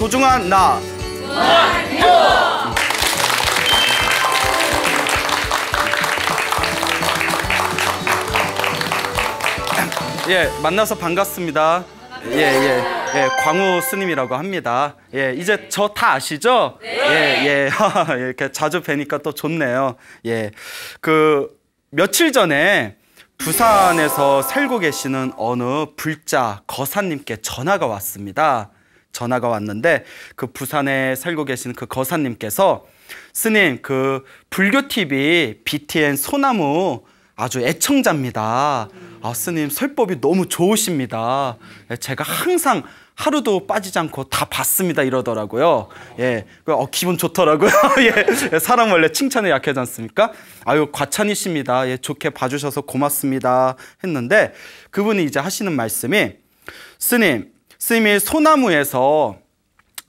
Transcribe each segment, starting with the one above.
소중한 나 예, 만나서 반갑습니다. 예, 예. 예, 광우 스님이라고 합니다. 예, 이제 저 다 아시죠? 예, 예. 이렇게 자주 뵈니까 또 좋네요. 예. 그 며칠 전에 부산에서 살고 계시는 어느 불자 거사님께 전화가 왔습니다. 전화가 왔는데 그 부산에 살고 계신 그 거사님께서 스님 그 불교 TV BTN 소나무 아주 애청자입니다. 아 스님 설법이 너무 좋으십니다. 예, 제가 항상 하루도 빠지지 않고 다 봤습니다 이러더라고요. 예, 그, 어, 기분 좋더라고요. 예, 예, 사람 원래 칭찬에 약하지 않습니까? 아유 과찬이십니다. 예, 좋게 봐주셔서 고맙습니다 했는데 그분이 이제 하시는 말씀이 스님 스님이 소나무에서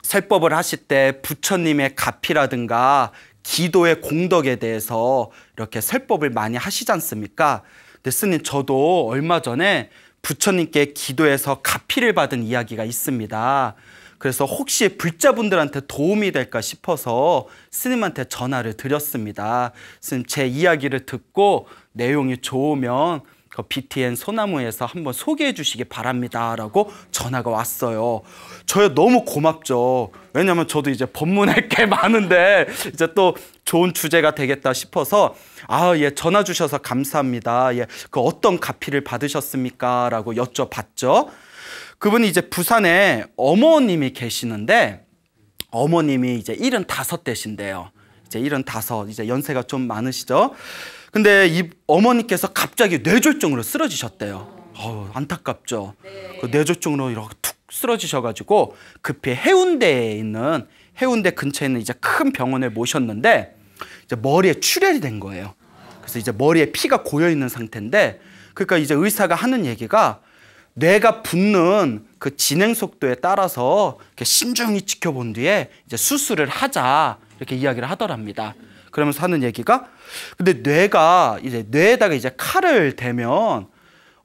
설법을 하실 때 부처님의 가피라든가 기도의 공덕에 대해서 이렇게 설법을 많이 하시지 않습니까? 근데 스님 저도 얼마 전에 부처님께 기도해서 가피를 받은 이야기가 있습니다. 그래서 혹시 불자분들한테 도움이 될까 싶어서 스님한테 전화를 드렸습니다. 스님 제 이야기를 듣고 내용이 좋으면 그 BTN 소나무에서 한번 소개해 주시기 바랍니다라고 전화가 왔어요. 저요 너무 고맙죠. 왜냐면 저도 이제 법문할 게 많은데 이제 또 좋은 주제가 되겠다 싶어서 아예 전화 주셔서 감사합니다. 예그 어떤 가피를 받으셨습니까라고 여쭤봤죠. 그분이 이제 부산에 어머님이 계시는데 어머님이 이제 75 되신데요. 이제 75 이제 연세가 좀 많으시죠. 근데 이 어머니께서 갑자기 뇌졸중으로 쓰러지셨대요. 어 안타깝죠. 네. 그 뇌졸중으로 이렇게 툭 쓰러지셔가지고 급히 해운대에 있는 해운대 근처에 있는 이제 큰 병원에 모셨는데 이제 머리에 출혈이 된 거예요. 그래서 이제 머리에 피가 고여 있는 상태인데 그러니까 이제 의사가 하는 얘기가 뇌가 붓는 그 진행 속도에 따라서 이렇게 신중히 지켜본 뒤에 이제 수술을 하자 이렇게 이야기를 하더랍니다. 그러면서 하는 얘기가 근데 뇌가 이제 뇌에다가 이제 칼을 대면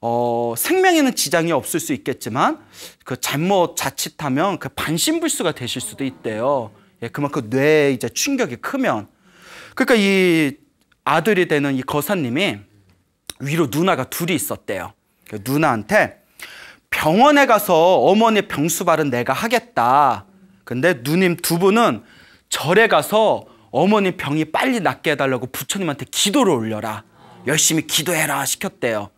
어, 생명에는 지장이 없을 수 있겠지만 그 잘못 자칫하면 그 반신불수가 되실 수도 있대요. 예, 그만큼 뇌에 이제 충격이 크면 그러니까 이 아들이 되는 이 거사님이 위로 누나가 둘이 있었대요. 그 누나한테 병원에 가서 어머니 병수발은 내가 하겠다. 근데 누님 두 분은 절에 가서 어머니 병이 빨리 낫게 해달라고 부처님한테 기도를 올려라. 열심히 기도해라 시켰대요.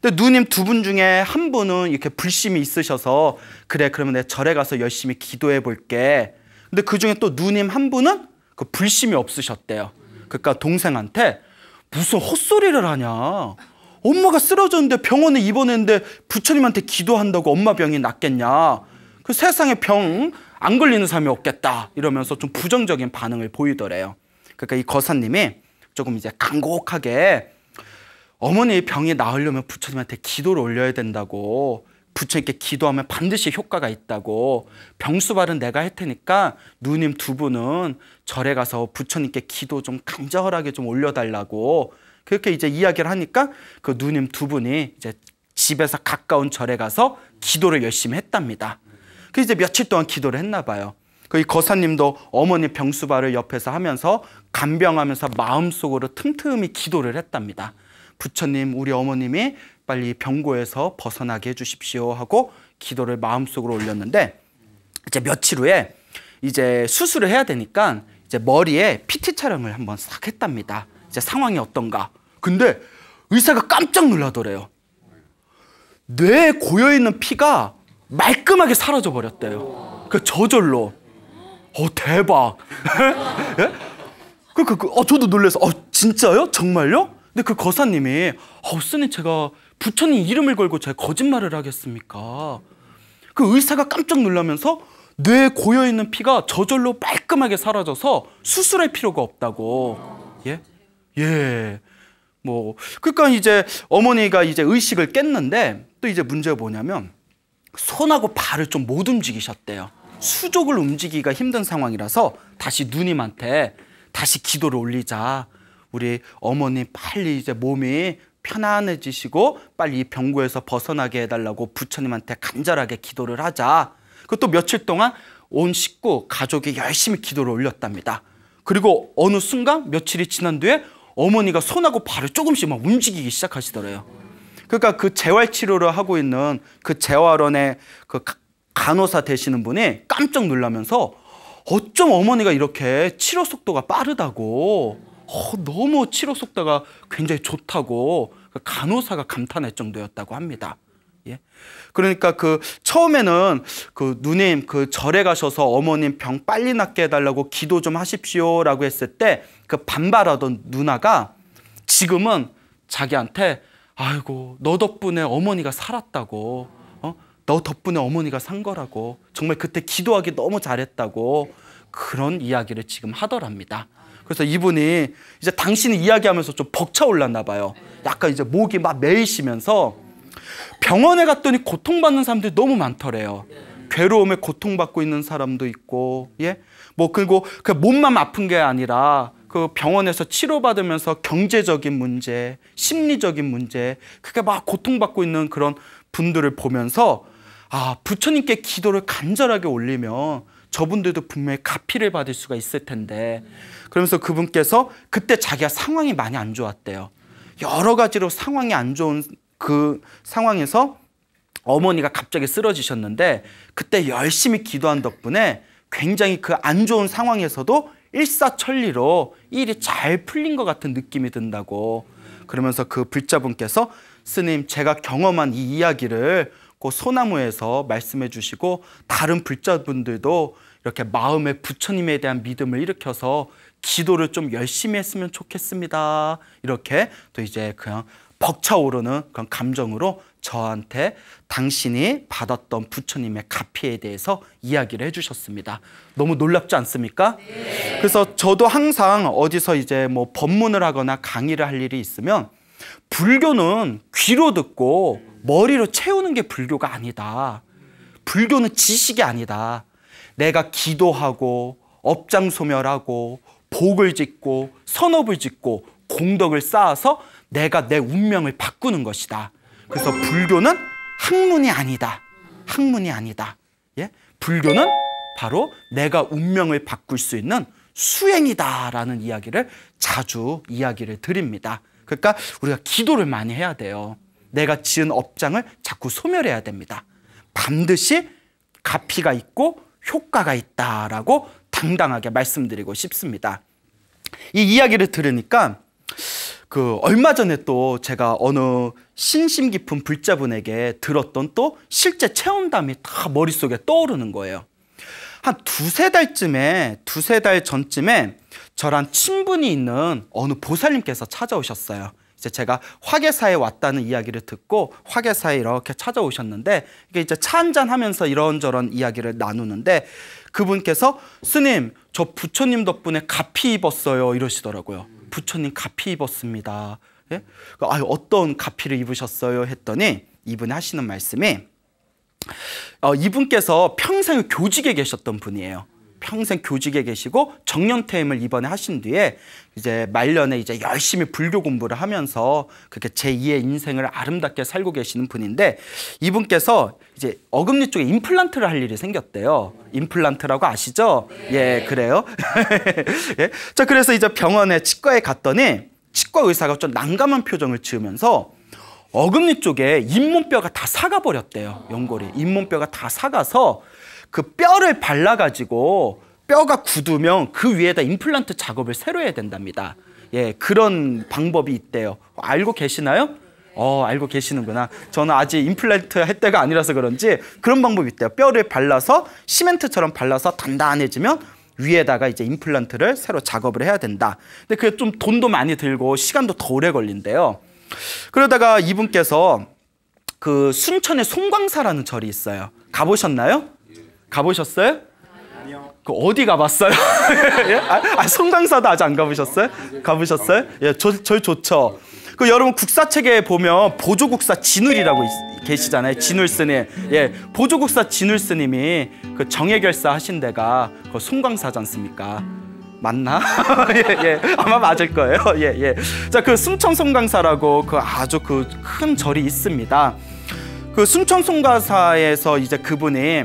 근데 누님 두 분 중에 한 분은 이렇게 불심이 있으셔서 그래 그러면 내가 절에 가서 열심히 기도해 볼게. 근데 그 중에 또 누님 한 분은 그 불심이 없으셨대요. 그러니까 동생한테 무슨 헛소리를 하냐. 엄마가 쓰러졌는데 병원에 입원했는데 부처님한테 기도한다고 엄마 병이 낫겠냐. 그 세상에 병안 걸리는 사람이 없겠다 이러면서 좀 부정적인 반응을 보이더래요. 그러니까 이 거사님이 조금 이제 간곡하게 어머니 병이 나으려면 부처님한테 기도를 올려야 된다고 부처님께 기도하면 반드시 효과가 있다고 병수발은 내가 할 테니까 누님 두 분은 절에 가서 부처님께 기도 좀 간절하게 좀 올려달라고 그렇게 이제 이야기를 하니까 그 누님 두 분이 이제 집에서 가까운 절에 가서 기도를 열심히 했답니다. 그래서 이제 며칠 동안 기도를 했나 봐요. 그 거사님도 어머니 병수발을 옆에서 하면서 간병하면서 마음속으로 틈틈이 기도를 했답니다. 부처님, 우리 어머님이 빨리 병고에서 벗어나게 해주십시오 하고 기도를 마음속으로 올렸는데 이제 며칠 후에 이제 수술을 해야 되니까 이제 머리에 PT 촬영을 한번 싹 했답니다. 이제 상황이 어떤가. 근데 의사가 깜짝 놀라더래요. 뇌에 고여있는 피가 말끔하게 사라져 버렸대요. 그 저절로. 어 대박. 예? 그, 그, 그, 어, 저도 놀래서, 어, 진짜요? 정말요? 근데 그 거사님이, 어, 스님 제가 부처님 이름을 걸고 제가 거짓말을 하겠습니까? 그 의사가 깜짝 놀라면서 뇌에 고여있는 피가 저절로 깔끔하게 사라져서 수술할 필요가 없다고. 예? 예. 뭐, 그니까 이제 어머니가 이제 의식을 깼는데 또 이제 문제가 뭐냐면 손하고 발을 좀 못 움직이셨대요. 수족을 움직이기가 힘든 상황이라서 다시 누님한테 다시 기도를 올리자. 우리 어머니 빨리 이제 몸이 편안해지시고 빨리 이 병고에서 벗어나게 해달라고 부처님한테 간절하게 기도를 하자. 그것도 며칠 동안 온 식구, 가족이 열심히 기도를 올렸답니다. 그리고 어느 순간 며칠이 지난 뒤에 어머니가 손하고 발을 조금씩 막 움직이기 시작하시더래요. 그러니까 그 재활 치료를 하고 있는 그 재활원의 그 간호사 되시는 분이 깜짝 놀라면서 어쩜 어머니가 이렇게 치료 속도가 빠르다고 어, 너무 치료 속도가 굉장히 좋다고 그 간호사가 감탄할 정도였다고 합니다. 예. 그러니까 그 처음에는 그 누님 그 절에 가셔서 어머님 병 빨리 낫게 해달라고 기도 좀 하십시오라고 했을 때 그 반발하던 누나가 지금은 자기한테 아이고 너 덕분에 어머니가 살았다고 어? 너 덕분에 어머니가 산 거라고 정말 그때 기도하기 너무 잘했다고 그런 이야기를 지금 하더랍니다. 그래서 이분이 이제 당신이 이야기하면서 좀 벅차올랐나 봐요. 약간 이제 목이 막 메이시면서 병원에 갔더니 고통받는 사람들이 너무 많더래요. 괴로움에 고통받고 있는 사람도 있고, 예? 뭐, 그리고 그 몸만 아픈 게 아니라 그 병원에서 치료받으면서 경제적인 문제, 심리적인 문제, 그게 막 고통받고 있는 그런 분들을 보면서 아, 부처님께 기도를 간절하게 올리면 저분들도 분명히 가피를 받을 수가 있을 텐데. 그러면서 그분께서 그때 자기가 상황이 많이 안 좋았대요. 여러 가지로 상황이 안 좋은 그 상황에서 어머니가 갑자기 쓰러지셨는데 그때 열심히 기도한 덕분에 굉장히 그 안 좋은 상황에서도 일사천리로 일이 잘 풀린 것 같은 느낌이 든다고 그러면서 그 불자분께서 스님 제가 경험한 이 이야기를 그 소나무에서 말씀해 주시고 다른 불자분들도 이렇게 마음의 부처님에 대한 믿음을 일으켜서 기도를 좀 열심히 했으면 좋겠습니다. 이렇게 또 이제 그냥 벅차오르는 그런 감정으로 저한테 당신이 받았던 부처님의 가피에 대해서 이야기를 해주셨습니다. 너무 놀랍지 않습니까? 네. 그래서 저도 항상 어디서 이제 뭐 법문을 하거나 강의를 할 일이 있으면 불교는 귀로 듣고 머리로 채우는 게 불교가 아니다. 불교는 지식이 아니다. 내가 기도하고 업장소멸하고 복을 짓고 선업을 짓고 공덕을 쌓아서 내가 내 운명을 바꾸는 것이다. 그래서 불교는 학문이 아니다. 학문이 아니다. 예? 불교는 바로 내가 운명을 바꿀 수 있는 수행이다라는 이야기를 자주 이야기를 드립니다. 그러니까 우리가 기도를 많이 해야 돼요. 내가 지은 업장을 자꾸 소멸해야 됩니다. 반드시 가피가 있고 효과가 있다라고 당당하게 말씀드리고 싶습니다. 이 이야기를 들으니까 그 얼마 전에 또 제가 어느 신심 깊은 불자분에게 들었던 또 실제 체험담이 다 머릿속에 떠오르는 거예요. 한 두세 달쯤에 두세 달 전쯤에 저랑 친분이 있는 어느 보살님께서 찾아오셨어요. 이제 제가 화계사에 왔다는 이야기를 듣고 화계사에 이렇게 찾아오셨는데 이게 이제 차 한잔 하면서 이런저런 이야기를 나누는데 그분께서 스님 저 부처님 덕분에 가피 입었어요 이러시더라고요. 부처님 가피 입었습니다. 예? 아 어떤 가피를 입으셨어요 했더니 이분이 하시는 말씀이 어, 이분께서 평생 교직에 계셨던 분이에요. 평생 교직에 계시고 정년퇴임을 이번에 하신 뒤에 이제 말년에 이제 열심히 불교 공부를 하면서 그렇게 제2의 인생을 아름답게 살고 계시는 분인데 이분께서 이제 어금니 쪽에 임플란트를 할 일이 생겼대요. 임플란트라고 아시죠? 예, 그래요. 예. 자, 그래서 이제 병원에 치과에 갔더니 치과 의사가 좀 난감한 표정을 지으면서 어금니 쪽에 잇몸뼈가 다 사가버렸대요. 연골이. 잇몸뼈가 다 사가서 그 뼈를 발라가지고 뼈가 굳으면 그 위에다 임플란트 작업을 새로 해야 된답니다. 예, 그런 방법이 있대요. 알고 계시나요? 어, 알고 계시는구나. 저는 아직 임플란트 할 때가 아니라서 그런지 그런 방법이 있대요. 뼈를 발라서 시멘트처럼 발라서 단단해지면 위에다가 이제 임플란트를 새로 작업을 해야 된다. 근데 그게 좀 돈도 많이 들고 시간도 더 오래 걸린대요. 그러다가 이분께서 그 순천에 송광사라는 절이 있어요. 가보셨나요? 가보셨어요? 아니요. 그 어디 가봤어요? 예? 아, 아, 송광사도 아직 안 가보셨어요? 가보셨어요? 예, 저, 절 좋죠. 그 여러분 국사책에 보면 보조국사 진울이라고 있, 계시잖아요. 진울 스님. 예, 보조국사 진울 스님이 그 정예결사 하신 데가 그 송광사지 않습니까? 맞나? 예, 예. 아마 맞을 거예요. 예, 예. 자, 그 순천 송강사라고 그 아주 그 큰 절이 있습니다. 그 순천 송강사에서 이제 그분이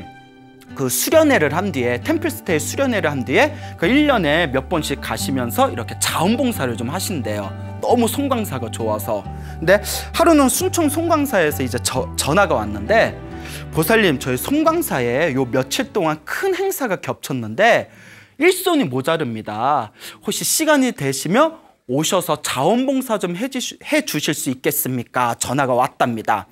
그 수련회를 한 뒤에 템플스테이 수련회를 한 뒤에 그 1년에 몇 번씩 가시면서 이렇게 자원봉사를 좀 하신대요. 너무 송강사가 좋아서. 근데 하루는 순천 송강사에서 이제 저, 전화가 왔는데 보살님 저희 송광사에 요 며칠 동안 큰 행사가 겹쳤는데 일손이 모자릅니다. 혹시 시간이 되시면 오셔서 자원봉사 좀 해주실 수 있겠습니까? 전화가 왔답니다.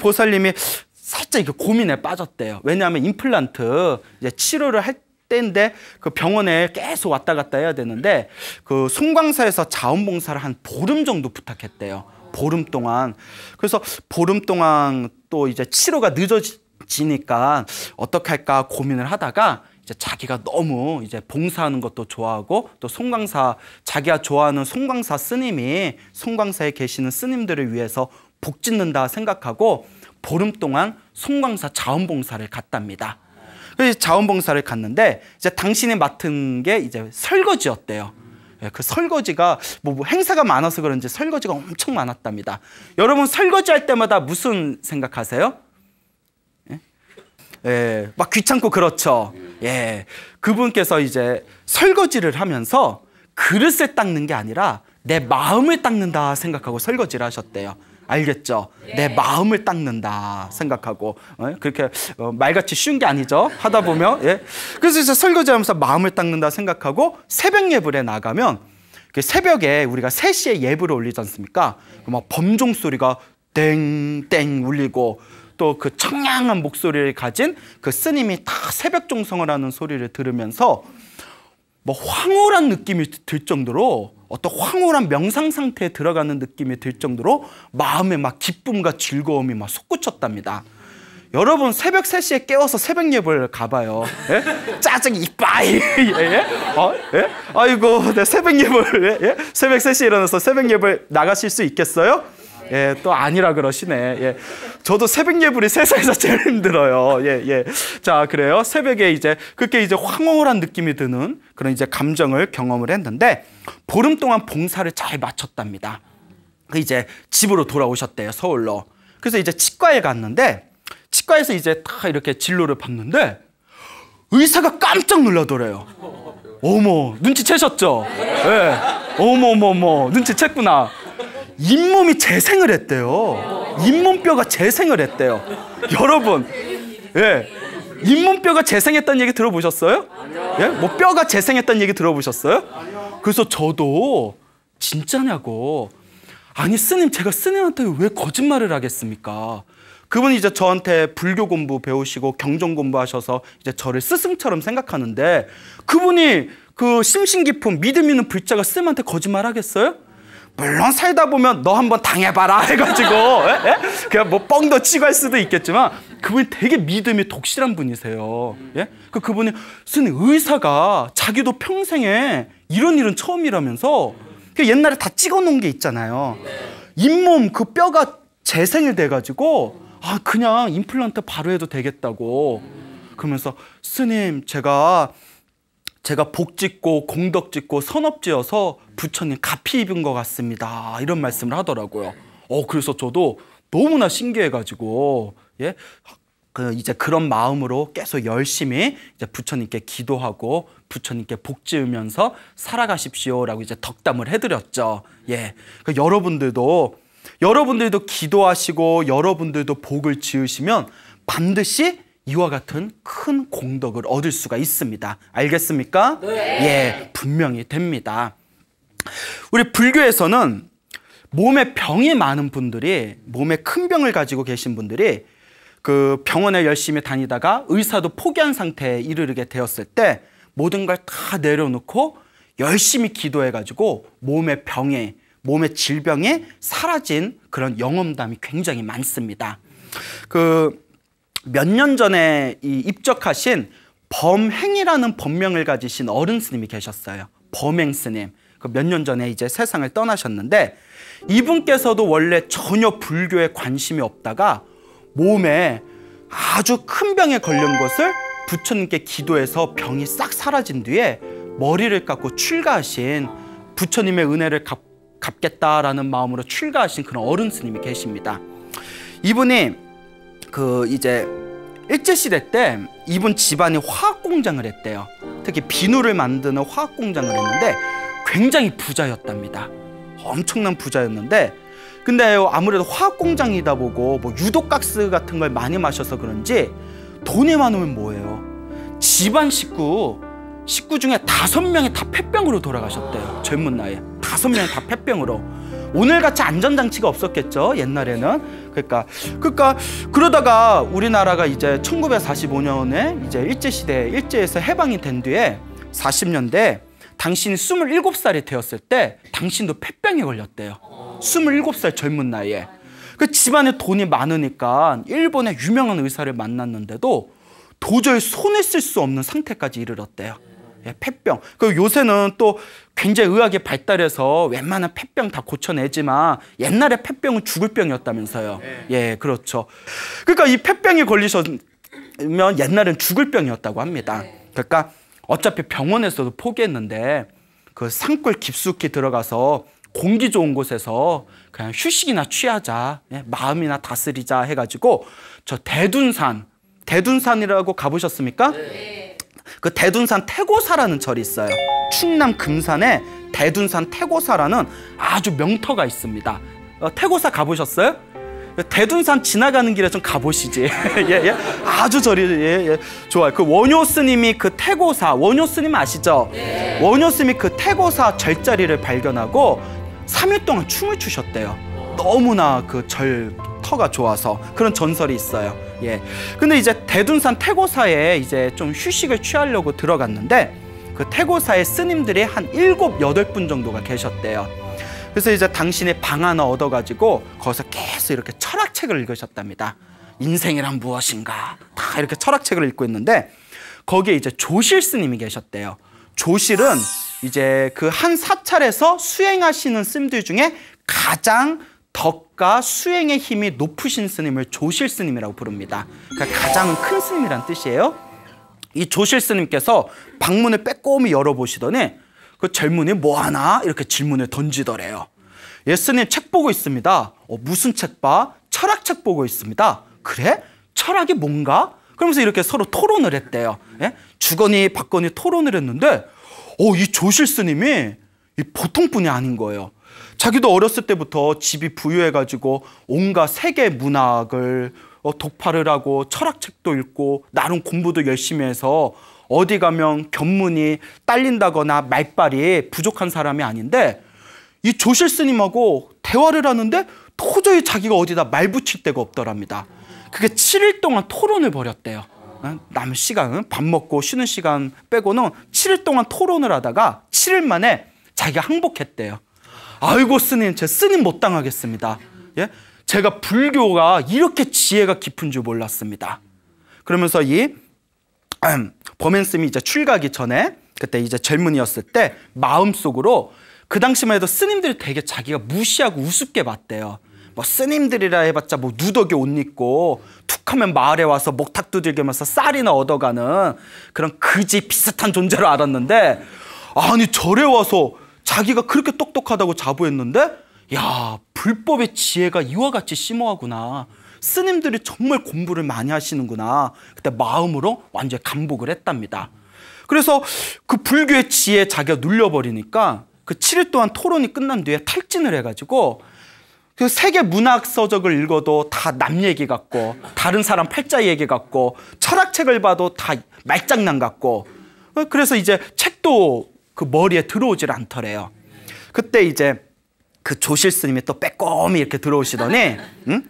보살님이 살짝 고민에 빠졌대요. 왜냐하면 임플란트 이제 치료를 할 때인데 그 병원에 계속 왔다 갔다 해야 되는데 그 송광사에서 자원봉사를 한 보름 정도 부탁했대요. 보름 동안. 그래서 보름 동안 또 이제 치료가 늦어지니까 어떻게 할까 고민을 하다가 이제 자기가 너무 이제 봉사하는 것도 좋아하고 또 송광사 자기가 좋아하는 송광사 스님이 송광사에 계시는 스님들을 위해서 복 짓는다 생각하고 보름 동안 송광사 자원봉사를 갔답니다. 그래서 자원봉사를 갔는데 이제 당신이 맡은 게 이제 설거지였대요. 예, 그 설거지가 뭐, 뭐 행사가 많아서 그런지 설거지가 엄청 많았답니다. 여러분 설거지할 때마다 무슨 생각하세요? 예, 막 귀찮고 그렇죠. 예. 그분께서 이제 설거지를 하면서 그릇에 닦는 게 아니라 내 마음을 닦는다 생각하고 설거지를 하셨대요. 알겠죠? 예. 내 마음을 닦는다 생각하고 어? 그렇게 어, 말같이 쉬운 게 아니죠. 하다 보면 예. 그래서 이제 설거지하면서 마음을 닦는다 생각하고 새벽 예불에 나가면 그 새벽에 우리가 세시에 예불을 올리지 않습니까? 그 막 범종 소리가 땡땡 울리고 또그 청량한 목소리를 가진 그 스님이 다 새벽 종성을 하는 소리를 들으면서 뭐 황홀한 느낌이 들 정도로 어떤 황홀한 명상 상태에 들어가는 느낌이 들 정도로 마음에 막 기쁨과 즐거움이 막 솟구쳤답니다. 여러분 새벽 세시에 깨워서 새벽 예배를 가봐요. 예? 짜증 이빠이. 예, 예? 어? 예? 아이고, 내 새벽 예배를, 예? 새벽 세시에 일어나서 새벽 예배 나가실 수 있겠어요? 예, 또 아니라 그러시네. 예. 저도 새벽 예불이 세상에서 제일 힘들어요. 예, 예. 자, 그래요. 새벽에 이제 그게 이제 황홀한 느낌이 드는 그런 이제 감정을 경험을 했는데 보름 동안 봉사를 잘 마쳤답니다. 그 이제 집으로 돌아오셨대요. 서울로. 그래서 이제 치과에 갔는데 치과에서 이제 다 이렇게 진료를 봤는데 의사가 깜짝 놀라더래요. 어머, 눈치채셨죠? 예. 네. 어머머머, 눈치챘구나. 잇몸이 재생을 했대요. 잇몸뼈가 재생을 했대요. 여러분, 예. 잇몸뼈가 재생했다는 얘기 들어보셨어요? 예? 뭐 뼈가 재생했다는 얘기 들어보셨어요? 그래서 저도 진짜냐고. 아니, 스님, 제가 스님한테 왜 거짓말을 하겠습니까? 그분이 제 저한테 불교 공부 배우시고 경전 공부하셔서 이제 저를 스승처럼 생각하는데 그분이 그 심신 깊은 믿음 있는 불자가 스님한테 거짓말 하겠어요? 물론 살다 보면 너 한번 당해봐라 해가지고 에? 예? 에? 예? 그냥 뭐 뻥도 치고 할 수도 있겠지만 그분이 되게 믿음이 독실한 분이세요. 예? 그 그분이 쓴 의사가 자기도 평생에 이런 일은 처음이라면서 그 옛날에 다 찍어놓은 게 있잖아요. 잇몸 그 뼈가 재생이 돼가지고 아 그냥 임플란트 바로 해도 되겠다고 그러면서 스님 제가 제가 복 짓고 공덕 짓고 선업 지어서 부처님 가피 입은 것 같습니다. 이런 말씀을 하더라고요. 어, 그래서 저도 너무나 신기해가지고, 예. 그 이제 그런 마음으로 계속 열심히 이제 부처님께 기도하고 부처님께 복지으면서 살아가십시오라고 이제 덕담을 해드렸죠. 예. 그 여러분들도 여러분들도 기도하시고 여러분들도 복을 지으시면 반드시 이와 같은 큰 공덕을 얻을 수가 있습니다. 알겠습니까? 네. 예, 분명히 됩니다. 우리 불교에서는 몸에 병이 많은 분들이 몸에 큰 병을 가지고 계신 분들이 그 병원에 열심히 다니다가 의사도 포기한 상태에 이르게 되었을 때 모든 걸 다 내려놓고 열심히 기도해 가지고 몸의 병에 몸의 질병에 사라진 그런 영험담이 굉장히 많습니다. 그 몇 년 전에 이 입적하신 범행이라는 법명을 가지신 어른 스님이 계셨어요. 범행 스님. 그 몇년 전에 이제 세상을 떠나셨는데 이분께서도 원래 전혀 불교에 관심이 없다가 몸에 아주 큰 병에 걸린 것을 부처님께 기도해서 병이 싹 사라진 뒤에 머리를 깎고 출가하신 부처님의 은혜를 갚, 갚겠다라는 마음으로 출가하신 그런 어른 스님이 계십니다. 이분이 그 이제 일제시대 때 이분 집안이 화학 공장을 했대요. 특히 비누를 만드는 화학 공장을 했는데 굉장히 부자였답니다. 엄청난 부자였는데 근데 아무래도 화학 공장이다 보고 뭐 유독 가스 같은 걸 많이 마셔서 그런지 돈이 많으면 뭐예요? 집안 식구 식구 중에 다섯 명이 다 폐병으로 돌아가셨대요. 젊은 나이에 다섯 명이 다 폐병으로. 오늘같이 안전장치가 없었겠죠 옛날에는 그러니까 그러니까 그러다가 우리나라가 이제 1945년에 이제 일제시대 일제에서 해방이 된 뒤에 40년대 당신이 27살이 되었을 때 당신도 폐병에 걸렸대요. 27살 젊은 나이에. 그 집안에 돈이 많으니까 일본의 유명한 의사를 만났는데도 도저히 손을 쓸 수 없는 상태까지 이르렀대요. 예, 폐병. 그 요새는 또 굉장히 의학이 발달해서 웬만한 폐병 다 고쳐내지만 옛날에 폐병은 죽을 병이었다면서요. 네. 예, 그렇죠. 그러니까 이 폐병에 걸리셨면 옛날엔 죽을 병이었다고 합니다. 네. 그러니까 어차피 병원에서도 포기했는데 그 산골 깊숙이 들어가서 공기 좋은 곳에서 그냥 휴식이나 취하자 예, 마음이나 다스리자 해가지고 저 대둔산 대둔산이라고 가보셨습니까? 네. 그 대둔산 태고사라는 절이 있어요 충남 금산에 대둔산 태고사라는 아주 명터가 있습니다 어, 태고사 가보셨어요? 대둔산 지나가는 길에 좀 가보시지. 예, 예. 아주 저리, 예, 예. 좋아요. 그 원효 스님이 그 태고사, 원효 스님 아시죠? 네. 원효 스님이 그 태고사 절자리를 발견하고 3일 동안 춤을 추셨대요. 너무나 그 절, 터가 좋아서 그런 전설이 있어요. 예. 근데 이제 대둔산 태고사에 이제 좀 휴식을 취하려고 들어갔는데 그 태고사의 스님들이 한 일곱, 여덟 분 정도가 계셨대요. 그래서 이제 당신의 방 하나 얻어가지고 거기서 계속 이렇게 철학책을 읽으셨답니다. 인생이란 무엇인가 다 이렇게 철학책을 읽고 있는데 거기에 이제 조실 스님이 계셨대요. 조실은 이제 그 한 사찰에서 수행하시는 스님들 중에 가장 덕과 수행의 힘이 높으신 스님을 조실 스님이라고 부릅니다. 그러니까 가장 큰 스님이란 뜻이에요. 이 조실 스님께서 방문을 빼꼼히 열어보시더니 그 젊은이 뭐하나 이렇게 질문을 던지더래요. 예수님 책 보고 있습니다. 어, 무슨 책 봐? 철학책 보고 있습니다. 그래? 철학이 뭔가? 그러면서 이렇게 서로 토론을 했대요. 예? 주거니 박거니 토론을 했는데 어, 이 조실 스님이 이 보통 분이 아닌 거예요. 자기도 어렸을 때부터 집이 부유해가지고 온갖 세계 문학을 어, 독파를 하고 철학책도 읽고 나름 공부도 열심히 해서 어디 가면 견문이 딸린다거나 말빨이 부족한 사람이 아닌데 이 조실 스님하고 대화를 하는데 도저히 자기가 어디다 말 붙일 데가 없더랍니다. 그게 7일 동안 토론을 벌였대요. 남 시간은 밥 먹고 쉬는 시간 빼고는 7일 동안 토론을 하다가 7일 만에 자기가 항복했대요. 아이고 스님, 제 스님 못 당하겠습니다. 예? 제가 불교가 이렇게 지혜가 깊은 줄 몰랐습니다. 그러면서 이 범앤 스님이 이제 출가하기 전에 그때 이제 젊은이었을 때 마음속으로 그 당시만 해도 스님들 이 되게 자기가 무시하고 우습게 봤대요. 뭐 스님들이라 해봤자 뭐 누더기 옷 입고 툭하면 마을에 와서 목탁 두들기면서 쌀이나 얻어가는 그런 그지 비슷한 존재로 알았는데 아니 절에 와서 자기가 그렇게 똑똑하다고 자부했는데 야 불법의 지혜가 이와 같이 심오하구나 스님들이 정말 공부를 많이 하시는구나 그때 마음으로 완전 감복을 했답니다 그래서 그 불교의 지혜 자기가 눌려버리니까 그 7일 동안 토론이 끝난 뒤에 탈진을 해가지고 그 세계 문학 서적을 읽어도 다 남 얘기 같고 다른 사람 팔자 얘기 같고 철학책을 봐도 다 말장난 같고 그래서 이제 책도 그 머리에 들어오질 않더래요. 그때 이제 그 조실 스님이 또 빼꼼히 이렇게 들어오시더니 응?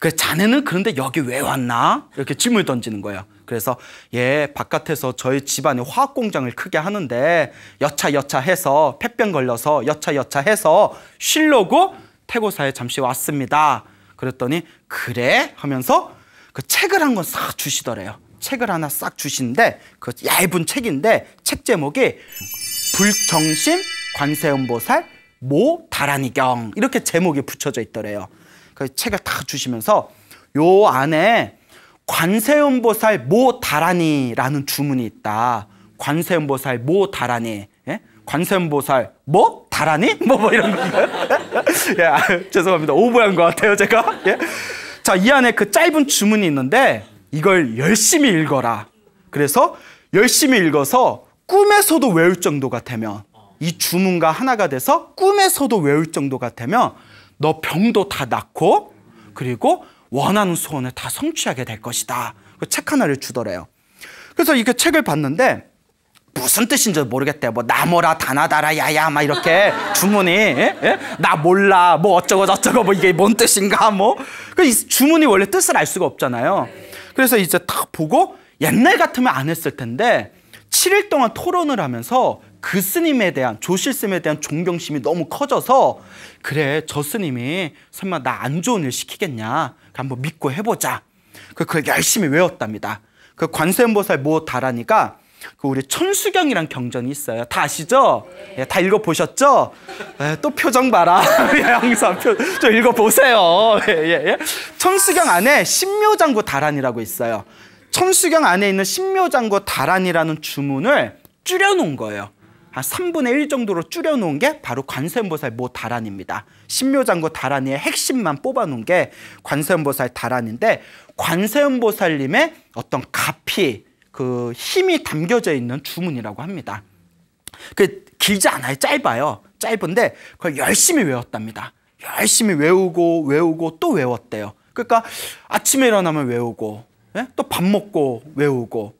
그 자네는 그런데 여기 왜 왔나? 이렇게 질문을 던지는 거예요. 그래서 예 바깥에서 저희 집안에 화학 공장을 크게 하는데 여차 여차 해서 폐병 걸려서 여차 여차 해서 쉴려고 태고사에 잠시 왔습니다. 그랬더니 그래 하면서 그 책을 한 권 싹 주시더래요. 책을 하나 싹 주신데 그 얇은 책인데 책 제목이 불정심 관세음보살 모 다라니경 이렇게 제목이 붙여져 있더래요. 그 책을 다 주시면서 요 안에 관세음보살 모 다라니라는 주문이 있다. 관세음보살 모 다라니. 예? 관세음보살 뭐 다라니? 뭐뭐 뭐 이런 건가요? 예, 아, 죄송합니다. 오버한 것 같아요, 제가. 예? 자, 이 안에 그 짧은 주문이 있는데 이걸 열심히 읽어라. 그래서 열심히 읽어서 꿈에서도 외울 정도가 되면 이 주문과 하나가 돼서 꿈에서도 외울 정도가 되면 너 병도 다 낫고 그리고 원하는 소원을 다 성취하게 될 것이다. 그 책 하나를 주더래요. 그래서 이렇게 책을 봤는데 무슨 뜻인지 모르겠대. 뭐 나모라 다나다라 야야 막 이렇게 주문이 예? 예? 나 몰라 뭐 어쩌고 저쩌고 뭐 이게 뭔 뜻인가 뭐. 그 주문이 원래 뜻을 알 수가 없잖아요. 그래서 이제 딱 보고 옛날 같으면 안 했을 텐데 7일 동안 토론을 하면서 그 스님에 대한 조실스님에 대한 존경심이 너무 커져서 그래 저 스님이 설마 나 안 좋은 일 시키겠냐 한번 믿고 해보자. 그걸 그 열심히 외웠답니다. 그 관세음보살 모 다라니까 그 우리 천수경이랑 경전이 있어요. 다 아시죠? 예, 다 읽어보셨죠? 예, 또 표정 봐라. 예, 항상 표, 좀 읽어보세요. 예, 예, 예. 천수경 안에 신묘장구 다란이라고 있어요. 천수경 안에 있는 신묘장구 다란이라는 주문을 줄여놓은 거예요. 한 3분의 1 정도로 줄여놓은 게 바로 관세음보살 모 다란입니다. 신묘장구 다란이의 핵심만 뽑아놓은 게 관세음보살 다란인데 관세음보살님의 어떤 가피, 그 힘이 담겨져 있는 주문이라고 합니다. 그 길지 않아요. 짧아요. 짧은데 그걸 열심히 외웠답니다. 열심히 외우고 외우고 또 외웠대요. 그러니까 아침에 일어나면 외우고 예? 또밥 먹고 외우고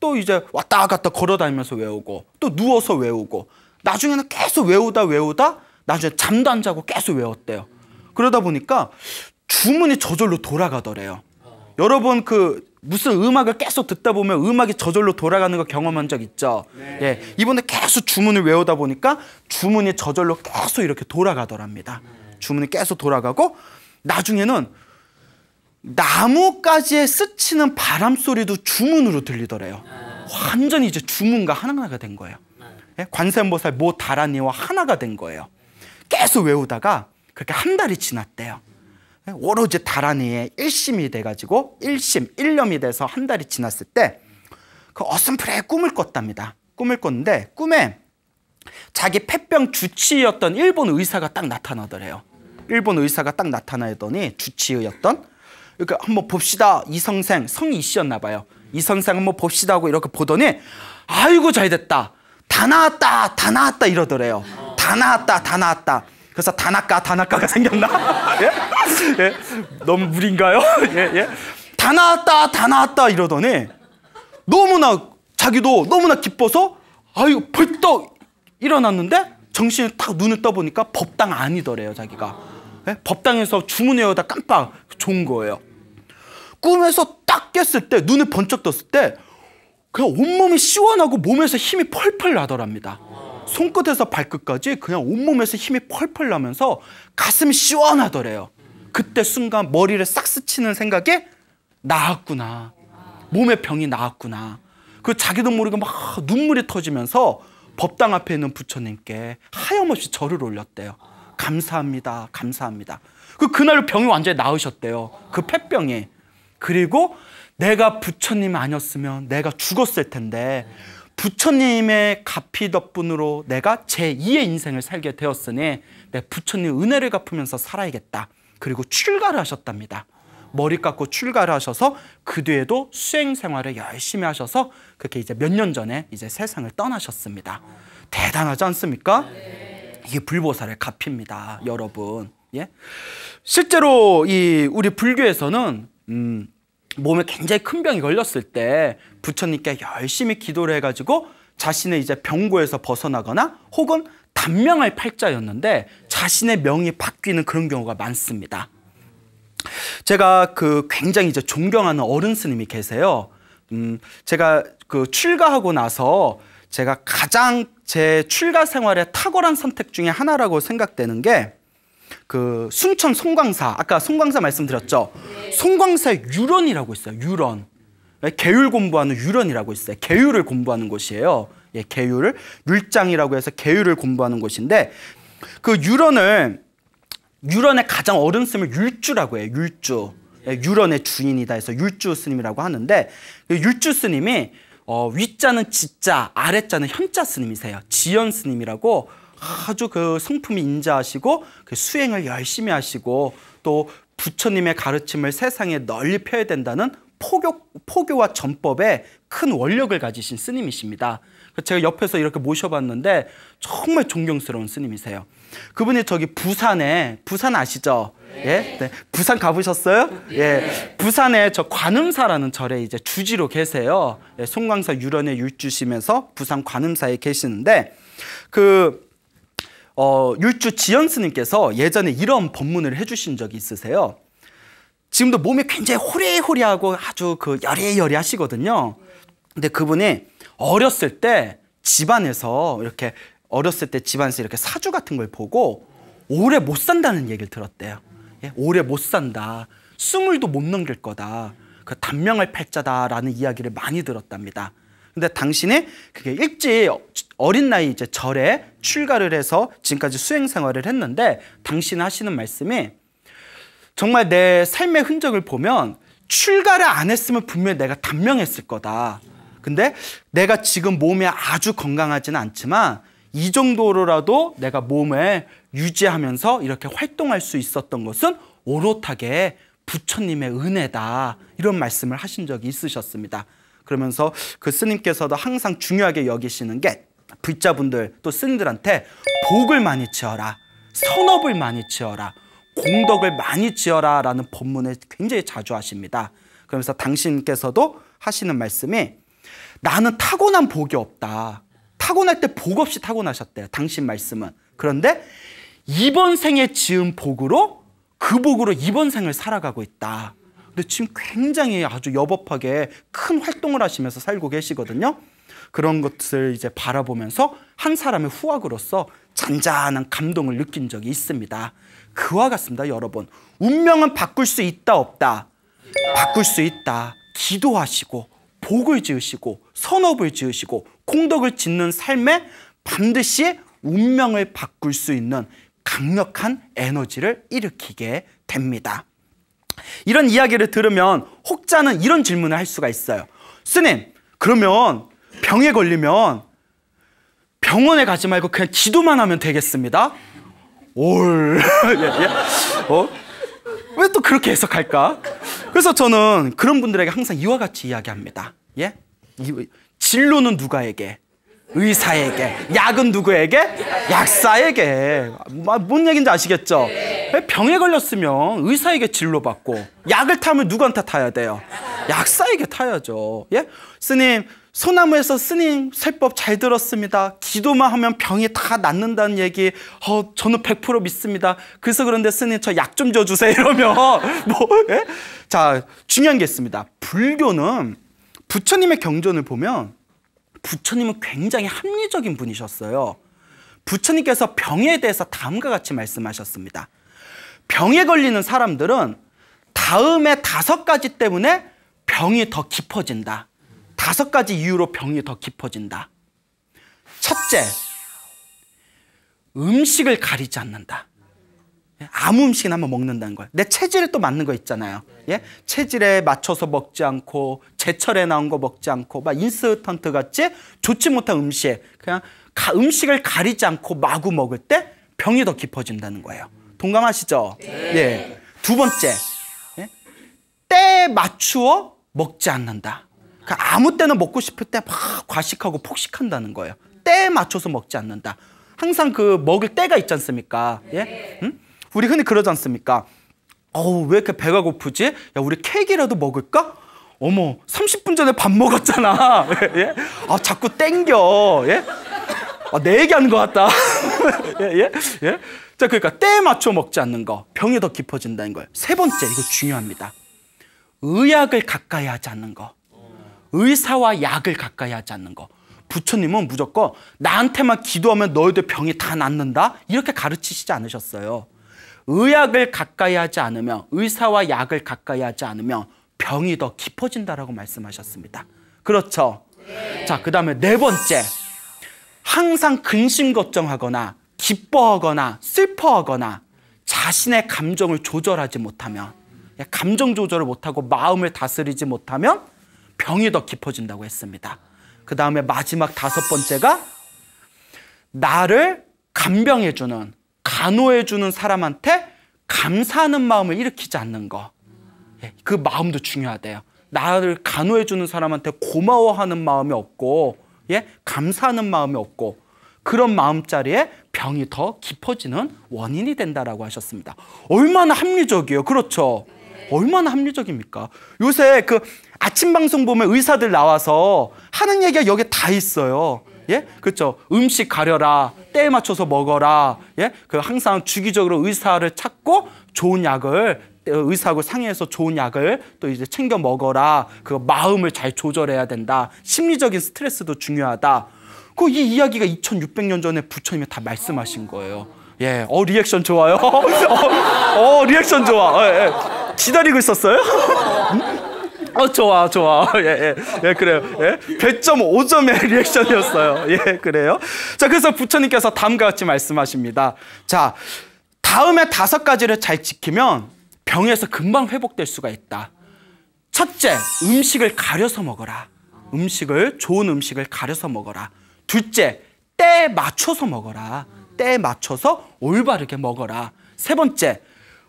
또 이제 왔다 갔다 걸어 다니면서 외우고 또 누워서 외우고 나중에는 계속 외우다 외우다 나중에 잠도 안 자고 계속 외웠대요. 그러다 보니까 주문이 저절로 돌아가더래요. 여러분 그 무슨 음악을 계속 듣다 보면 음악이 저절로 돌아가는 거 경험한 적 있죠? 네. 예. 이번에 계속 주문을 외우다 보니까 주문이 저절로 계속 이렇게 돌아가더랍니다. 네. 주문이 계속 돌아가고 나중에는 나뭇가지에 스치는 바람 소리도 주문으로 들리더래요. 완전히 이제 주문과 하나가 된 거예요. 예, 관세음보살 모 다라니와 하나가 된 거예요. 계속 외우다가 그렇게 한 달이 지났대요. 예, 오로지 다라니에 일심이 돼가지고 일심일념이 돼서 한 달이 지났을 때 그 어슴프레 꿈을 꿨답니다. 꿈을 꿨는데 꿈에 자기 폐병 주치의였던 일본 의사가 딱 나타나더래요. 일본 의사가 딱 나타나더니 주치의였던 그러니까 한번 봅시다. 이성생, 성이 이씨였나 봐요. 이선생 한번 봅시다 하고 이렇게 보더니 아이고 잘 됐다. 다 나왔다. 다 나왔다 이러더래요. 다 나왔다. 다 나왔다. 그래서 다나까 다나까가 생겼나? 예? 예? 너무 무리인가요? 예, 예. 다 나왔다. 다 나왔다 이러더니 너무나 자기도 너무나 기뻐서 아이고 벌떡 일어났는데 정신을 딱 눈을 떠보니까 법당 아니더래요 자기가 예? 법당에서 주문해오다 깜빡 좋은 거예요 꿈에서 딱 깼을 때 눈을 번쩍 떴을 때 그냥 온몸이 시원하고 몸에서 힘이 펄펄 나더랍니다. 손끝에서 발끝까지 그냥 온몸에서 힘이 펄펄 나면서 가슴이 시원하더래요. 그때 순간 머리를 싹 스치는 생각에 나았구나. 몸에 병이 나았구나. 그 자기도 모르게 막 눈물이 터지면서 법당 앞에 있는 부처님께 하염없이 절을 올렸대요. 감사합니다. 감사합니다. 그 그날 병이 완전히 나으셨대요. 그 폐병이. 그리고 내가 부처님 아니었으면 내가 죽었을 텐데 부처님의 가피 덕분으로 내가 제2의 인생을 살게 되었으니 내 부처님 은혜를 갚으면서 살아야겠다. 그리고 출가를 하셨답니다. 머리 깎고 출가를 하셔서 그 뒤에도 수행 생활을 열심히 하셔서 그렇게 이제 몇 년 전에 이제 세상을 떠나셨습니다. 대단하지 않습니까? 이게 불보살의 피입니다 여러분. 예? 실제로 이 우리 불교에서는 음, 몸에 굉장히 큰 병이 걸렸을 때 부처님께 열심히 기도를 해가지고 자신의 이제 병고에서 벗어나거나 혹은 단명할 팔자였는데 자신의 명이 바뀌는 그런 경우가 많습니다. 제가 그 굉장히 이제 존경하는 어른 스님이 계세요. 음, 제가 그 출가하고 나서 제가 가장 제 출가 생활의 탁월한 선택 중에 하나라고 생각되는 게그 순천 송광사 아까 송광사 말씀드렸죠. 송광사 유런이라고 있어요. 유런. 계율 네, 공부하는 유런이라고 있어요. 계율을 공부하는 곳이에요. 예, 계율을 율장이라고 해서 계율을 공부하는 곳인데 그 유런을 유런의 가장 어른스을 율주라고 해요. 율주. 예, 유런의 주인이다 해서 율주 스님이라고 하는데 그 율주 스님이 어, 윗자는 지자, 아랫자는 현자 스님이세요. 지연 스님이라고 아주 그 성품이 인자하시고 그 수행을 열심히 하시고 또 부처님의 가르침을 세상에 널리 펴야 된다는 포교, 포교와 전법에 큰 원력을 가지신 스님이십니다. 제가 옆에서 이렇게 모셔봤는데 정말 존경스러운 스님이세요. 그분이 저기 부산에 부산 아시죠? 예, 네. 부산 가보셨어요? 예, 부산에 저 관음사라는 절에 이제 주지로 계세요. 예, 송광사 유련의 율주시면서 부산 관음사에 계시는데 그 어, 율주 지연스님께서 예전에 이런 법문을 해주신 적이 있으세요. 지금도 몸이 굉장히 호리호리하고 아주 그 여리여리하시거든요. 근데 그분이 어렸을 때 집안에서 이렇게 어렸을 때 집안에서 이렇게 사주 같은 걸 보고 오래 못 산다는 얘기를 들었대요. 예? 오래 못 산다. 숨을도못 넘길 거다. 그 단명할 팔자다라는 이야기를 많이 들었답니다. 근데 당신이 그게 일찍 어린 나이 이제 절에 출가를 해서 지금까지 수행 생활을 했는데 당신 하시는 말씀이 정말 내 삶의 흔적을 보면 출가를 안 했으면 분명히 내가 단명했을 거다. 근데 내가 지금 몸이 아주 건강하지는 않지만 이 정도로라도 내가 몸을 유지하면서 이렇게 활동할 수 있었던 것은 오롯하게 부처님의 은혜다. 이런 말씀을 하신 적이 있으셨습니다. 그러면서 그 스님께서도 항상 중요하게 여기시는 게 불자분들 또 스님들한테 복을 많이 지어라 선업을 많이 지어라 공덕을 많이 지어라 라는 법문을 굉장히 자주 하십니다 그러면서 당신께서도 하시는 말씀이 나는 타고난 복이 없다 타고날 때 복 없이 타고나셨대요 당신 말씀은 그런데 이번 생에 지은 복으로 그 복으로 이번 생을 살아가고 있다 근데 지금 굉장히 아주 여법하게 큰 활동을 하시면서 살고 계시거든요 그런 것을 이제 바라보면서 한 사람의 후학으로서 잔잔한 감동을 느낀 적이 있습니다. 그와 같습니다, 여러분. 운명은 바꿀 수 있다, 없다. 바꿀 수 있다. 기도하시고, 복을 지으시고, 선업을 지으시고, 공덕을 짓는 삶에 반드시 운명을 바꿀 수 있는 강력한 에너지를 일으키게 됩니다. 이런 이야기를 들으면 혹자는 이런 질문을 할 수가 있어요. 스님, 그러면 병에 걸리면 병원에 가지 말고 그냥 기도만 하면 되겠습니다. 올. 예, 예. 어? 왜또 그렇게 해석할까? 그래서 저는 그런 분들에게 항상 이와 같이 이야기합니다. 예? 이, 진로는 누가에게? 의사에게. 약은 누구에게? 약사에게. 아, 뭔 얘기인지 아시겠죠? 병에 걸렸으면 의사에게 진료 받고 약을 타면 누구한테 타야 돼요? 약사에게 타야죠. 예? 스님, 소나무에서 스님 세법 잘 들었습니다. 기도만 하면 병이 다 낫는다는 얘기 어, 저는 100% 믿습니다. 그래서 그런데 스님 저 약 좀 줘주세요 이러면 뭐 예? 자, 중요한 게 있습니다. 불교는 부처님의 경전을 보면 부처님은 굉장히 합리적인 분이셨어요. 부처님께서 병에 대해서 다음과 같이 말씀하셨습니다. 병에 걸리는 사람들은 다음에 다섯 가지 때문에 병이 더 깊어진다. 다섯 가지 이유로 병이 더 깊어진다. 첫째, 음식을 가리지 않는다. 아무 음식이나 한번 먹는다는 거예요내 체질에 또 맞는 거 있잖아요. 예? 체질에 맞춰서 먹지 않고 제철에 나온 거 먹지 않고 막 인스턴트 같이 좋지 못한 음식 그냥 가, 음식을 가리지 않고 마구 먹을 때 병이 더 깊어진다는 거예요. 동감하시죠? 네. 예. 두 번째. 예? 때에 맞추어 먹지 않는다. 그 아무 때나 먹고 싶을 때 막 과식하고 폭식한다는 거예요. 때에 맞춰서 먹지 않는다. 항상 그 먹을 때가 있지 않습니까? 예? 응? 우리 흔히 그러지 않습니까? 어우, 왜 이렇게 배가 고프지? 야, 우리 케이크라도 먹을까? 어머, 30분 전에 밥 먹었잖아. 예? 아, 자꾸 땡겨. 예? 아, 내 얘기하는 것 같다. 예? 예? 예? 자, 그러니까 때에 맞춰 먹지 않는 거. 병이 더 깊어진다는 거예요. 세 번째, 이거 중요합니다. 의약을 가까이 하지 않는 거. 의사와 약을 가까이 하지 않는 거. 부처님은 무조건 나한테만 기도하면 너희들 병이 다 낫는다? 이렇게 가르치시지 않으셨어요. 의약을 가까이 하지 않으면 의사와 약을 가까이 하지 않으면 병이 더 깊어진다라고 말씀하셨습니다. 그렇죠? 자, 그다음에 네 번째. 항상 근심 걱정하거나 기뻐하거나 슬퍼하거나 자신의 감정을 조절하지 못하면 감정 조절을 못하고 마음을 다스리지 못하면 병이 더 깊어진다고 했습니다. 그 다음에 마지막 다섯 번째가 나를 간병해주는, 간호해주는 사람한테 감사하는 마음을 일으키지 않는 거. 예, 그 마음도 중요하대요. 나를 간호해주는 사람한테 고마워하는 마음이 없고, 예? 감사하는 마음이 없고, 그런 마음자리에 병이 더 깊어지는 원인이 된다라고 하셨습니다. 얼마나 합리적이에요. 그렇죠. 얼마나 합리적입니까? 요새 그 아침 방송 보면 의사들 나와서 하는 얘기가 여기 다 있어요. 예? 그렇죠. 음식 가려라. 때에 맞춰서 먹어라. 예? 그 항상 주기적으로 의사를 찾고 좋은 약을 의사하고 상의해서 좋은 약을 또 이제 챙겨 먹어라. 그 마음을 잘 조절해야 된다. 심리적인 스트레스도 중요하다. 그 이 이야기가 2600년 전에 부처님이 다 말씀하신 거예요. 예, 어 리액션 좋아요. 어, 어, 리액션 좋아. 예, 예. 기다리고 있었어요? 음? 어 좋아 좋아 예예 예. 예, 그래요 예 100.5점의 리액션이었어요 예 그래요 자 그래서 부처님께서 다음과 같이 말씀하십니다 자 다음에 다섯 가지를 잘 지키면 병에서 금방 회복될 수가 있다 첫째 음식을 가려서 먹어라 음식을 좋은 음식을 가려서 먹어라 둘째 때에 맞춰서 먹어라 때에 맞춰서 올바르게 먹어라 세 번째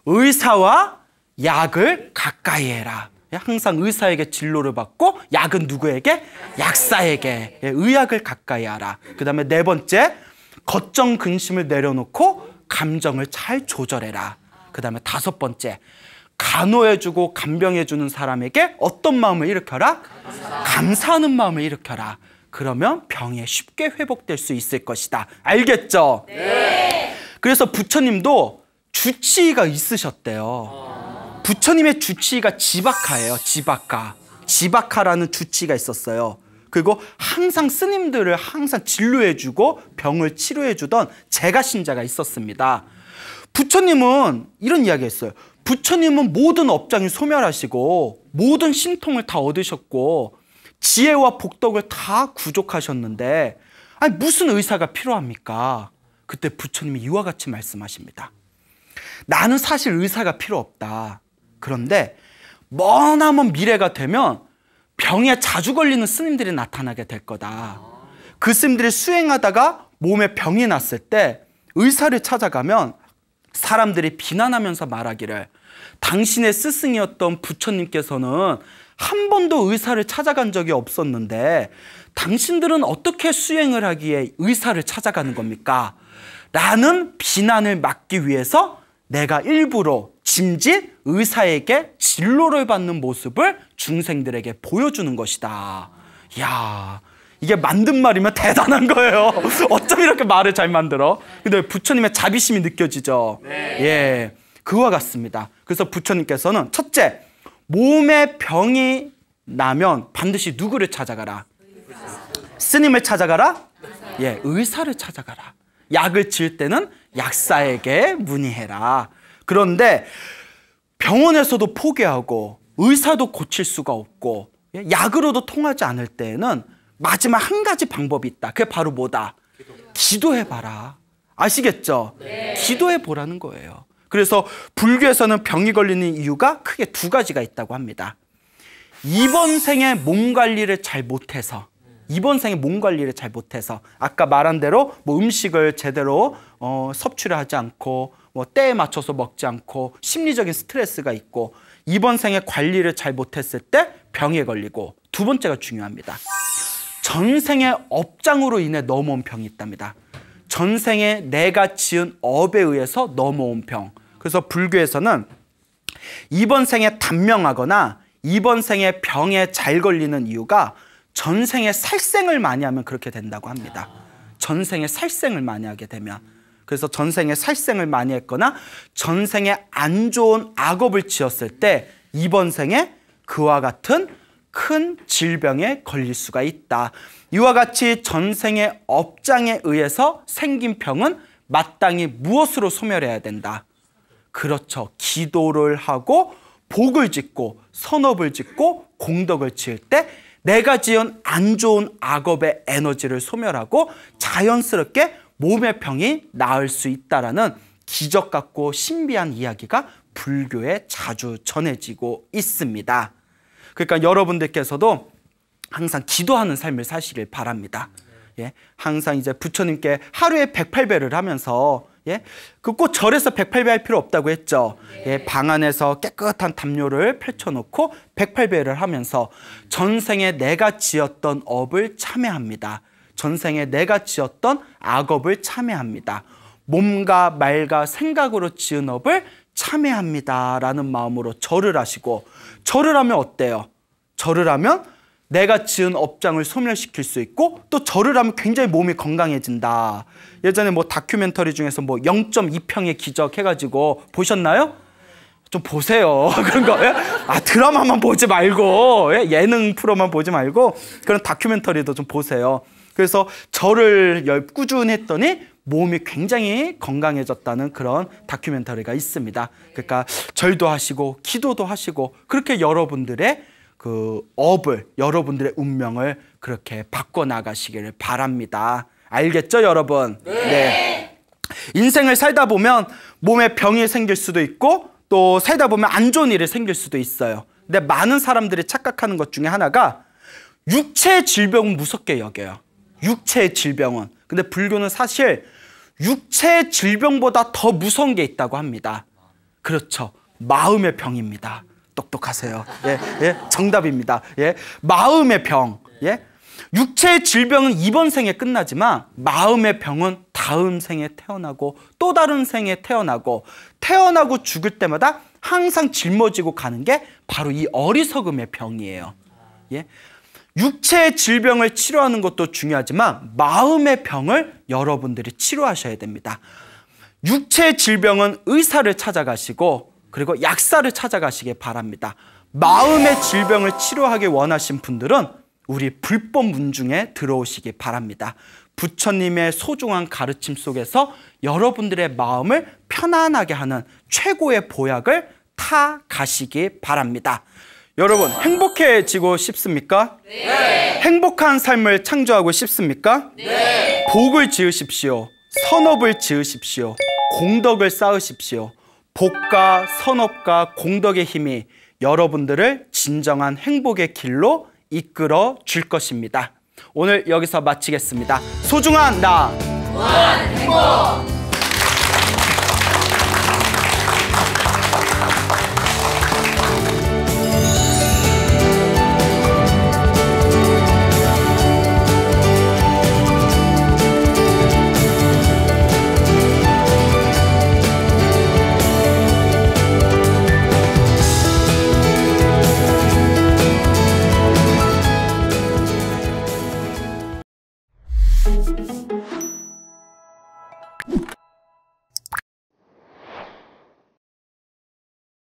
의사와 약을 가까이 해라 항상 의사에게 진료를 받고 약은 누구에게? 약사에게. 예, 의약을 가까이 하라. 그 다음에 네 번째, 걱정, 근심을 내려놓고 감정을 잘 조절해라. 그 다음에 다섯 번째, 간호해주고 간병해주는 사람에게 어떤 마음을 일으켜라? 감사. 하는 마음을 일으켜라. 그러면 병에 쉽게 회복될 수 있을 것이다. 알겠죠? 네. 그래서 부처님도 주치의가 있으셨대요. 부처님의 주치가 지박하예요. 지박하. 지박하라는 주치가 있었어요. 그리고 항상 스님들을 항상 진료해주고 병을 치료해주던 제가신자가 있었습니다. 부처님은 이런 이야기 했어요. 부처님은 모든 업장이 소멸하시고 모든 신통을 다 얻으셨고 지혜와 복덕을 다 구족하셨는데 아니 무슨 의사가 필요합니까? 그때 부처님이 이와 같이 말씀하십니다. 나는 사실 의사가 필요 없다. 그런데 머나먼 미래가 되면 병에 자주 걸리는 스님들이 나타나게 될 거다. 그 스님들이 수행하다가 몸에 병이 났을 때 의사를 찾아가면 사람들이 비난하면서 말하기를 당신의 스승이었던 부처님께서는 한 번도 의사를 찾아간 적이 없었는데 당신들은 어떻게 수행을 하기에 의사를 찾아가는 겁니까? 라는 비난을 막기 위해서 내가 일부러 짐짓 의사에게 진로를 받는 모습을 중생들에게 보여주는 것이다. 야 이게 만든 말이면 대단한 거예요. 어쩜 이렇게 말을 잘 만들어? 근데 부처님의 자비심이 느껴지죠. 네. 예, 그와 같습니다. 그래서 부처님께서는 첫째, 몸에 병이 나면 반드시 누구를 찾아가라? 스님을 찾아가라? 예, 의사를 찾아가라. 약을 지을 때는 약사에게 문의해라. 그런데 병원에서도 포기하고 의사도 고칠 수가 없고 예, 약으로도 통하지 않을 때에는 마지막 한 가지 방법이 있다. 그게 바로 뭐다? 기도해봐라. 아시겠죠? 네. 기도해보라는 거예요. 그래서 불교에서는 병이 걸리는 이유가 크게 두 가지가 있다고 합니다. 이번 생에 몸 관리를 잘 못해서 이번 생에 몸 관리를 잘 못해서 아까 말한 대로 뭐 음식을 제대로 어, 섭취를 하지 않고 뭐 때에 맞춰서 먹지 않고 심리적인 스트레스가 있고 이번 생에 관리를 잘 못했을 때 병에 걸리고 두 번째가 중요합니다. 전생에 업장으로 인해 넘어온 병이 있답니다. 전생에 내가 지은 업에 의해서 넘어온 병. 그래서 불교에서는 이번 생에 단명하거나 이번 생에 병에 잘 걸리는 이유가 전생에 살생을 많이 하면 그렇게 된다고 합니다. 전생에 살생을 많이 하게 되면 그래서 전생에 살생을 많이 했거나 전생에 안 좋은 악업을 지었을 때 이번 생에 그와 같은 큰 질병에 걸릴 수가 있다. 이와 같이 전생의 업장에 의해서 생긴 병은 마땅히 무엇으로 소멸해야 된다. 그렇죠. 기도를 하고 복을 짓고 선업을 짓고 공덕을 지을 때 내가 지은 안 좋은 악업의 에너지를 소멸하고 자연스럽게 몸의 병이 나을 수 있다라는 기적 같고 신비한 이야기가 불교에 자주 전해지고 있습니다. 그러니까 여러분들께서도 항상 기도하는 삶을 사시길 바랍니다. 예, 항상 이제 부처님께 하루에 108배를 하면서 예, 그꼭 절에서 108배 할 필요 없다고 했죠. 예, 네. 방 안에서 깨끗한 담요를 펼쳐놓고 108배를 하면서 전생에 내가 지었던 업을 참회합니다. 전생에 내가 지었던 악업을 참회합니다. 몸과 말과 생각으로 지은 업을 참회합니다. 라는 마음으로 절을 하시고 절을 하면 어때요? 절을 하면 내가 지은 업장을 소멸시킬 수 있고 또 절을 하면 굉장히 몸이 건강해진다. 예전에 뭐 다큐멘터리 중에서 뭐 0.2평의 기적 해가지고 보셨나요? 좀 보세요. 그런 거. 예? 아, 드라마만 보지 말고, 예? 예능 프로만 보지 말고 그런 다큐멘터리도 좀 보세요. 그래서 절을 꾸준히 했더니 몸이 굉장히 건강해졌다는 그런 다큐멘터리가 있습니다. 그러니까 절도 하시고 기도도 하시고 그렇게 여러분들의 그 업을 여러분들의 운명을 그렇게 바꿔 나가시기를 바랍니다. 알겠죠, 여러분? 네. 네. 인생을 살다 보면 몸에 병이 생길 수도 있고 또 살다 보면 안 좋은 일이 생길 수도 있어요. 근데 많은 사람들이 착각하는 것 중에 하나가 육체 질병 무섭게 여겨요. 육체의 질병은. 근데 불교는 사실 육체의 질병보다 더 무서운 게 있다고 합니다. 그렇죠. 마음의 병입니다. 똑똑하세요. 예, 예, 정답입니다. 예, 마음의 병. 예, 육체의 질병은 이번 생에 끝나지만 마음의 병은 다음 생에 태어나고 또 다른 생에 태어나고 태어나고 죽을 때마다 항상 짊어지고 가는 게 바로 이 어리석음의 병이에요. 예, 육체의 질병을 치료하는 것도 중요하지만 마음의 병을 여러분들이 치료하셔야 됩니다. 육체의 질병은 의사를 찾아가시고 그리고 약사를 찾아가시길 바랍니다. 마음의 질병을 치료하기 원하신 분들은 우리 불법 문중에 들어오시기 바랍니다. 부처님의 소중한 가르침 속에서 여러분들의 마음을 편안하게 하는 최고의 보약을 타 가시기 바랍니다. 여러분 행복해지고 싶습니까? 네. 행복한 삶을 창조하고 싶습니까? 네. 복을 지으십시오. 선업을 지으십시오. 공덕을 쌓으십시오. 복과 선업과 공덕의 힘이 여러분들을 진정한 행복의 길로 이끌어 줄 것입니다. 오늘 여기서 마치겠습니다. 소중한 나. 원 행복.